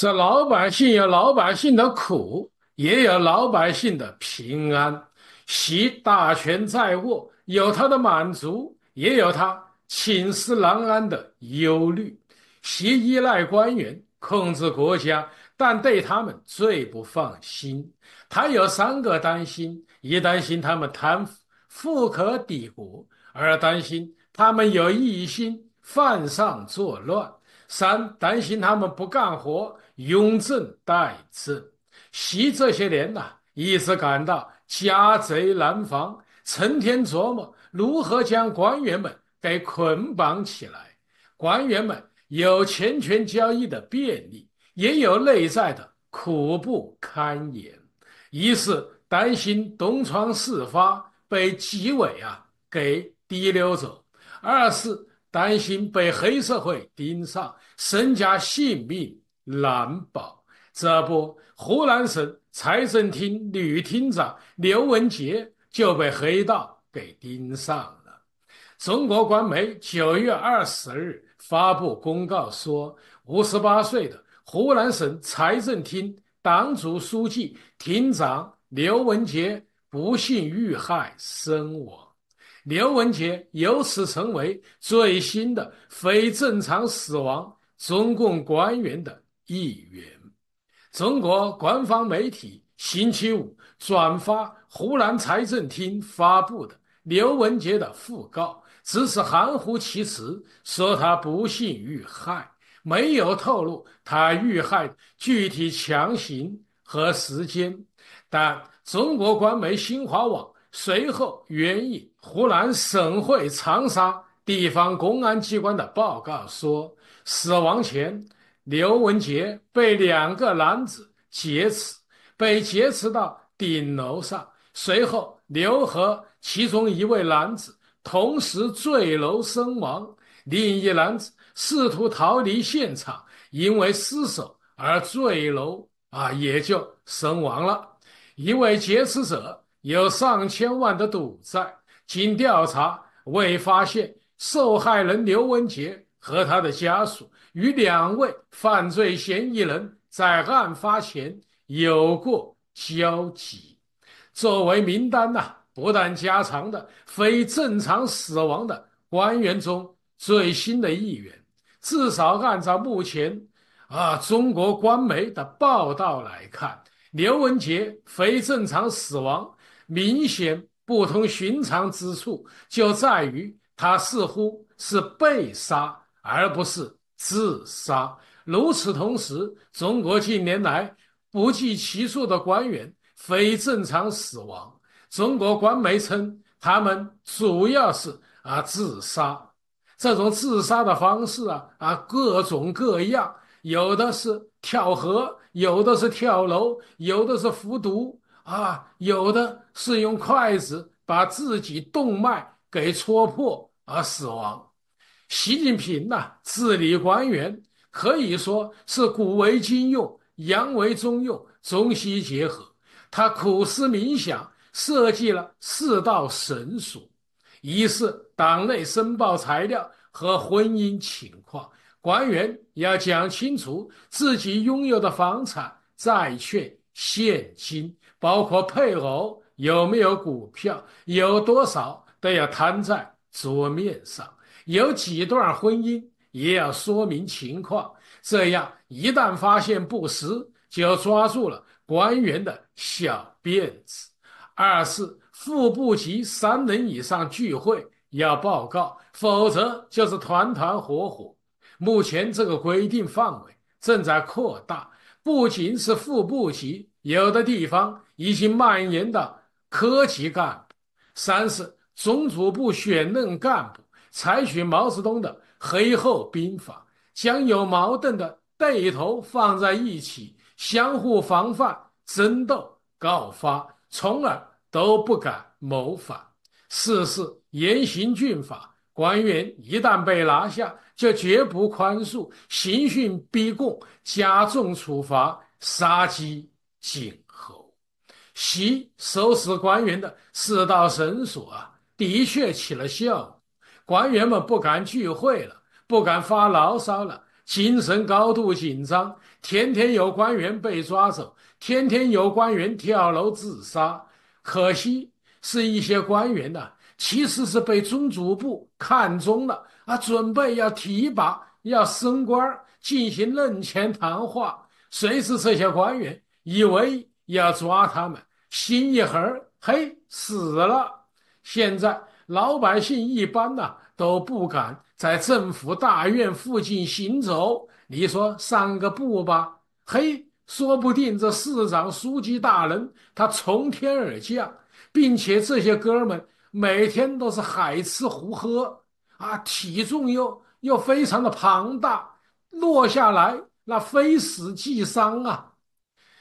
这老百姓有老百姓的苦，也有老百姓的平安。习大权在握，有他的满足，也有他寝食难安的忧虑。习依赖官员控制国家，但对他们最不放心。他有三个担心：一担心他们贪腐，富可敌国；二担心他们有异心，犯上作乱。三担心他们不干活，雍正代治。习这些年呐，一直感到家贼难防，成天琢磨如何将官员们给捆绑起来。官员们有钱权交易的便利，也有内在的苦不堪言。一是担心东窗事发被纪委啊给滴溜走，二是。担心被黑社会盯上，身家性命难保。这不，湖南省财政厅女厅长刘文杰就被黑道给盯上了。中国官媒九月二十日发布公告说，五十八岁的湖南省财政厅党组书记、厅长刘文杰不幸遇害身亡。刘文杰由此成为最新的非正常死亡中共官员的一员。中国官方媒体星期五转发湖南财政厅发布的刘文杰的讣告，只是含糊其辞说他不幸遇害，没有透露他遇害具体强行和时间。但中国官媒新华网随后援引。湖南省会长沙地方公安机关的报告说，死亡前，刘文杰被两个男子劫持，被劫持到顶楼上，随后刘和其中一位男子同时坠楼身亡，另一男子试图逃离现场，因为失手而坠楼，啊，也就身亡了。一位劫持者有上千万的赌债。经调查，未发现受害人刘文杰和他的家属与两位犯罪嫌疑人在案发前有过交集。作为名单呐，不断加长的非正常死亡的官员中最新的一员，至少按照目前啊中国官媒的报道来看，刘文杰非正常死亡明显。不同寻常之处就在于，他似乎是被杀而不是自杀。如此同时，中国近年来不计其数的官员非正常死亡，中国官媒称他们主要是啊自杀。这种自杀的方式啊啊各种各样，有的是跳河，有的是跳楼，有的是服毒啊，有的。是用筷子把自己动脉给戳破而死亡。习近平呐，治理官员可以说是古为今用，洋为中用，中西结合。他苦思冥想，设计了四道绳索：一是党内申报材料和婚姻情况，官员要讲清楚自己拥有的房产、债券、现金，包括配偶。有没有股票，有多少都要摊在桌面上；有几段婚姻也要说明情况。这样，一旦发现不实，就要抓住了官员的小辫子。二是副部级三人以上聚会要报告，否则就是团团伙伙。目前这个规定范围正在扩大，不仅是副部级，有的地方已经蔓延到。科级干部，三是总组部选任干部，采取毛泽东的黑后兵法，将有矛盾的对头放在一起，相互防范、争斗、告发，从而都不敢谋反。四是严刑峻法，官员一旦被拿下，就绝不宽恕，刑讯逼供，加重处罚，杀鸡儆。其收拾官员的四道绳索啊，的确起了效果。官员们不敢聚会了，不敢发牢骚了，精神高度紧张。天天有官员被抓走，天天有官员跳楼自杀。可惜是一些官员呐，其实是被宗主部看中了啊，准备要提拔、要升官，进行任前谈话。谁知这些官员以为要抓他们。心一横，嘿，死了！现在老百姓一般呐都不敢在政府大院附近行走。你说散个步吧，嘿，说不定这市长、书记大人他从天而降，并且这些哥们每天都是海吃胡喝啊，体重又又非常的庞大，落下来那非死即伤啊！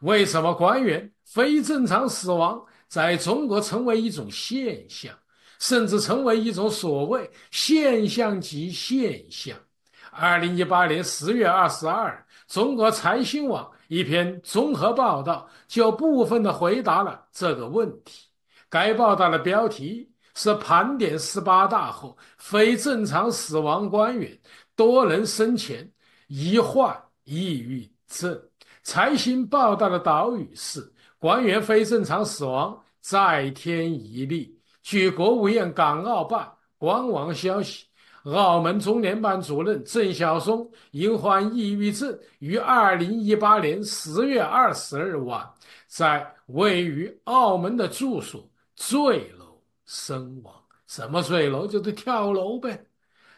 为什么官员非正常死亡在中国成为一种现象，甚至成为一种所谓现象级现象？二零一八年十月二十二，中国财新网一篇综合报道就部分的回答了这个问题。该报道的标题是“盘点十八大后非正常死亡官员，多人生前疑患抑郁症”。财新报道的岛屿是：官员非正常死亡在天一例。据国务院港澳办官网消息，澳门中联办主任郑晓松因患抑郁症，于二零一八年十月二十日晚在位于澳门的住所坠楼身亡。什么坠楼就是跳楼呗。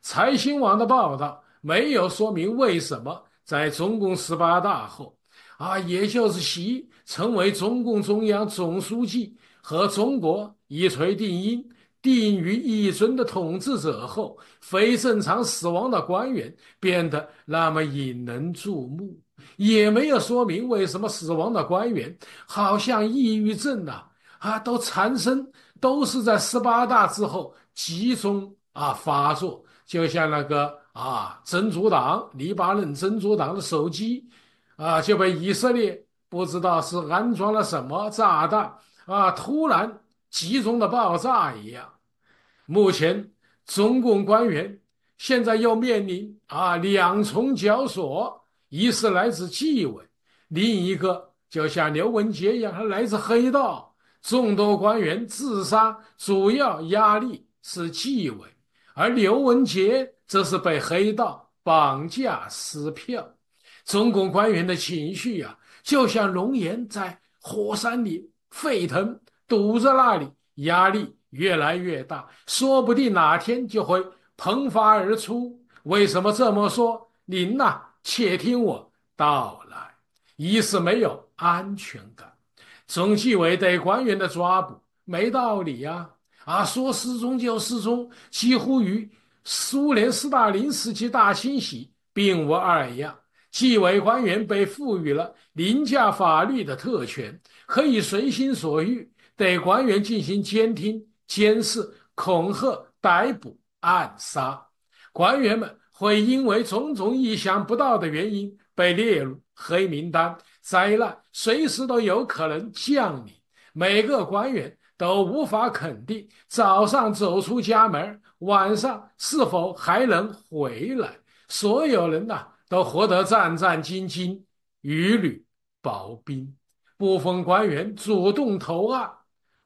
财新网的报道没有说明为什么在中共十八大后。啊，也就是习成为中共中央总书记和中国一锤定音、定于一尊的统治者后，非正常死亡的官员变得那么引人注目，也没有说明为什么死亡的官员好像抑郁症呐啊都缠身，都是在十八大之后集中啊发作，就像那个啊真主党、黎巴嫩真主党的手机。啊，就被以色列不知道是安装了什么炸弹啊，突然集中的爆炸一样。目前，中共官员现在又面临啊两重绞索，一是来自纪委，另一个就像刘文杰一样，他来自黑道。众多官员自杀，主要压力是纪委，而刘文杰则是被黑道绑架撕票。中共官员的情绪呀，就像熔岩在火山里沸腾，堵在那里，压力越来越大，说不定哪天就会喷发而出。为什么这么说？您呐，且听我道来。一是没有安全感，中纪委对官员的抓捕没道理呀！啊，说失踪就失踪，几乎与苏联斯大林时期大清洗并无二样。纪委官员被赋予了凌驾法律的特权，可以随心所欲对官员进行监听、监视、恐吓、逮捕、暗杀。官员们会因为种种意想不到的原因被列入黑名单，灾难随时都有可能降临。每个官员都无法肯定早上走出家门，晚上是否还能回来。所有人呐。都活得战战兢兢、雨履薄冰，部分官员主动投案，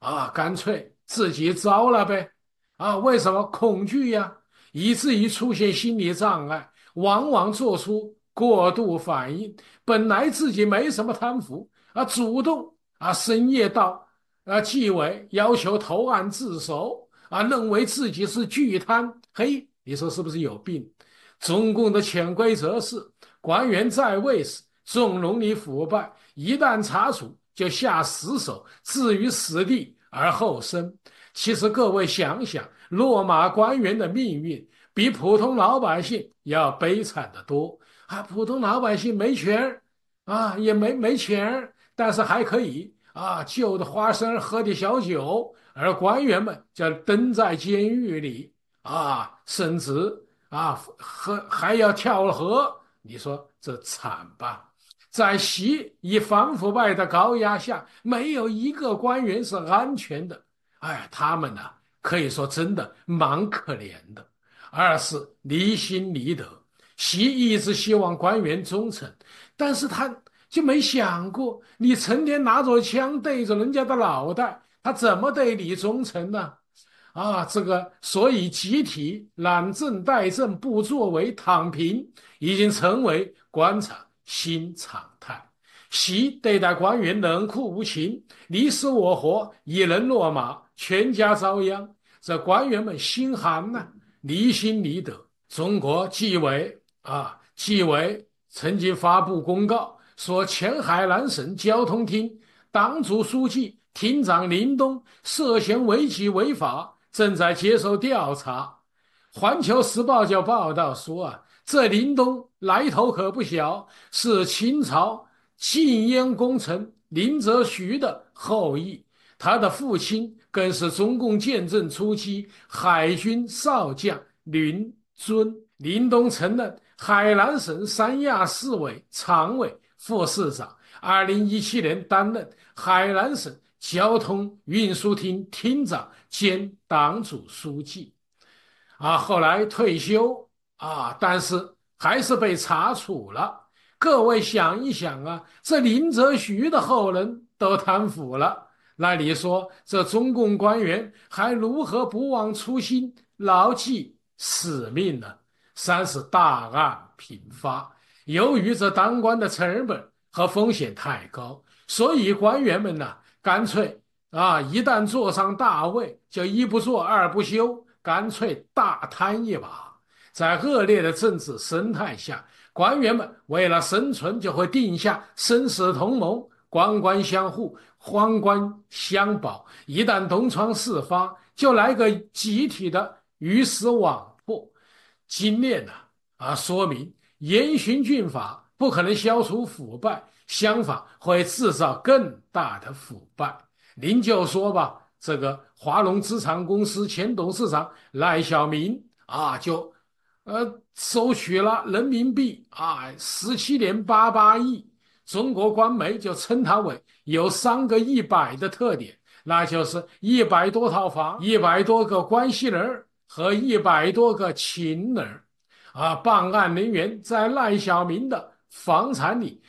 啊，干脆自己招了呗，啊，为什么恐惧呀？以至于出现心理障碍，往往做出过度反应，本来自己没什么贪腐，啊，主动啊，深夜到啊纪委要求投案自首，啊，认为自己是巨贪，嘿，你说是不是有病？中共的潜规则是，官员在位时纵容你腐败，一旦查处就下死手，置于死地而后生。其实各位想想，落马官员的命运比普通老百姓要悲惨得多。啊，普通老百姓没权啊，也没没钱但是还可以啊，就着花生喝点小酒，而官员们就蹲在监狱里啊，升职。啊，还还要跳河，你说这惨吧？在习以反腐败的高压下，没有一个官员是安全的。哎，他们呢，可以说真的蛮可怜的。二是离心离德，习一直希望官员忠诚，但是他就没想过，你成天拿着枪对着人家的脑袋，他怎么对你忠诚呢？啊，这个所以集体懒政、怠政、不作为、躺平已经成为官场新常态。习对待官员冷酷无情，你死我活，一人落马，全家遭殃，这官员们心寒呐，离心离德。中国纪委啊，纪委曾经发布公告说，前海南省交通厅党组书记、厅长林东涉嫌违纪违法。正在接受调查，《环球时报》就报道说啊，这林东来头可不小，是清朝禁烟功臣林则徐的后裔，他的父亲更是中共建政初期海军少将林尊。林东曾任海南省三亚市委常委、副市长，二零一七年担任海南省。交通运输厅厅长兼党组书记，啊，后来退休啊，但是还是被查处了。各位想一想啊，这林则徐的后人都贪腐了，那你说这中共官员还如何不忘初心、牢记使命呢？三是大案频发，由于这当官的成本和风险太高，所以官员们呢？干脆啊！一旦坐上大位，就一不做二不休，干脆大贪一把。在恶劣的政治生态下，官员们为了生存，就会定下生死同盟，官官相护，官官相保。一旦东窗事发，就来个集体的鱼死网破。经验呢啊，说明严刑峻法不可能消除腐败。相反，会制造更大的腐败。您就说吧，这个华龙资产公司前董事长赖小民啊，就，呃，收取了人民币啊十七点八八亿。中国官媒就称他为有三个一百的特点，那就是一百多套房、一百多个关系人和一百多个情人。啊，办案人员在赖小明的房产里。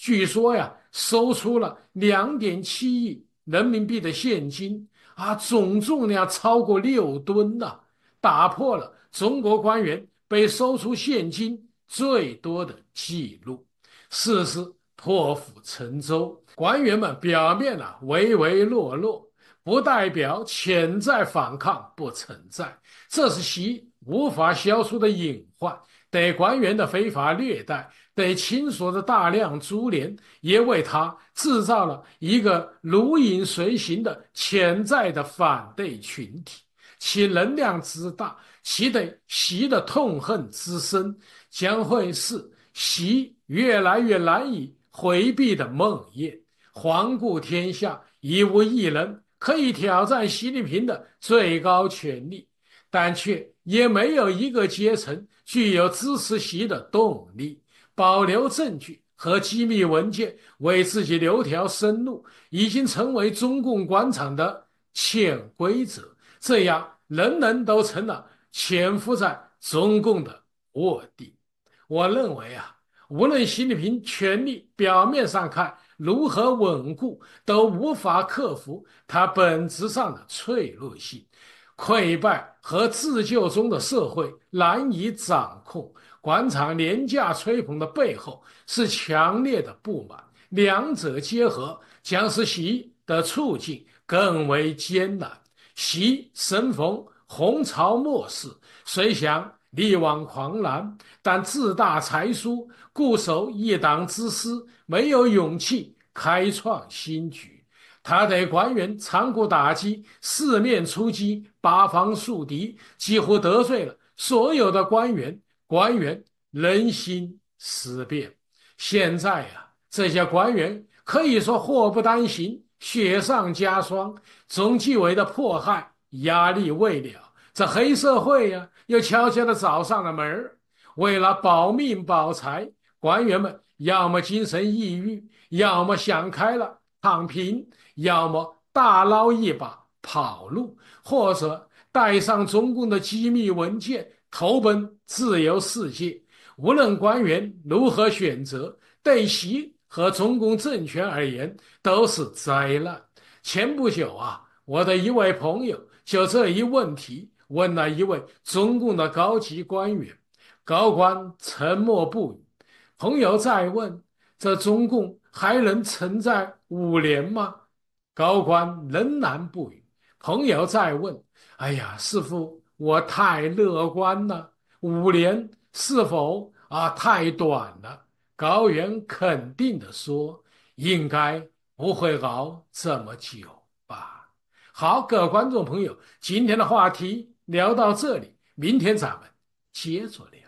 据说呀，收出了两点七亿人民币的现金啊，总重量超过六吨呐，打破了中国官员被搜出现金最多的记录。四是破釜沉舟，官员们表面啊唯唯诺诺，不代表潜在反抗不存在，这是其无法消除的隐患。对官员的非法虐待，对亲属的大量株连，也为他制造了一个如影随形的潜在的反对群体。其能量之大，其对习的痛恨之深，将会是习越来越难以回避的梦魇。环顾天下，已无一人可以挑战习近平的最高权力。但却也没有一个阶层具有支持习的动力，保留证据和机密文件，为自己留条生路，已经成为中共官场的潜规则。这样，人人都成了潜伏在中共的卧底。我认为啊，无论习近平权力表面上看如何稳固，都无法克服他本质上的脆弱性。溃败和自救中的社会难以掌控，官场廉价吹捧的背后是强烈的不满，两者结合，将使习的处境更为艰难。习神逢洪朝末世，虽想力挽狂澜，但自大才疏，固守一党之师，没有勇气开创新局。他对官员残酷打击，四面出击，八方树敌，几乎得罪了所有的官员。官员人心思变，现在呀，这些官员可以说祸不单行，雪上加霜。中纪委的迫害压力未了，这黑社会呀又悄悄地找上了门儿。为了保命保财，官员们要么精神抑郁，要么想开了。躺平，要么大捞一把跑路，或者带上中共的机密文件投奔自由世界。无论官员如何选择，对习和中共政权而言都是灾难。前不久啊，我的一位朋友就这一问题问了一位中共的高级官员，高官沉默不语。朋友再问，这中共？还能存在五年吗？高官仍然不语。朋友再问：“哎呀，师傅，我太乐观了，五年是否啊太短了？”高原肯定的说：“应该不会熬这么久吧。”好，各位观众朋友，今天的话题聊到这里，明天咱们接着聊。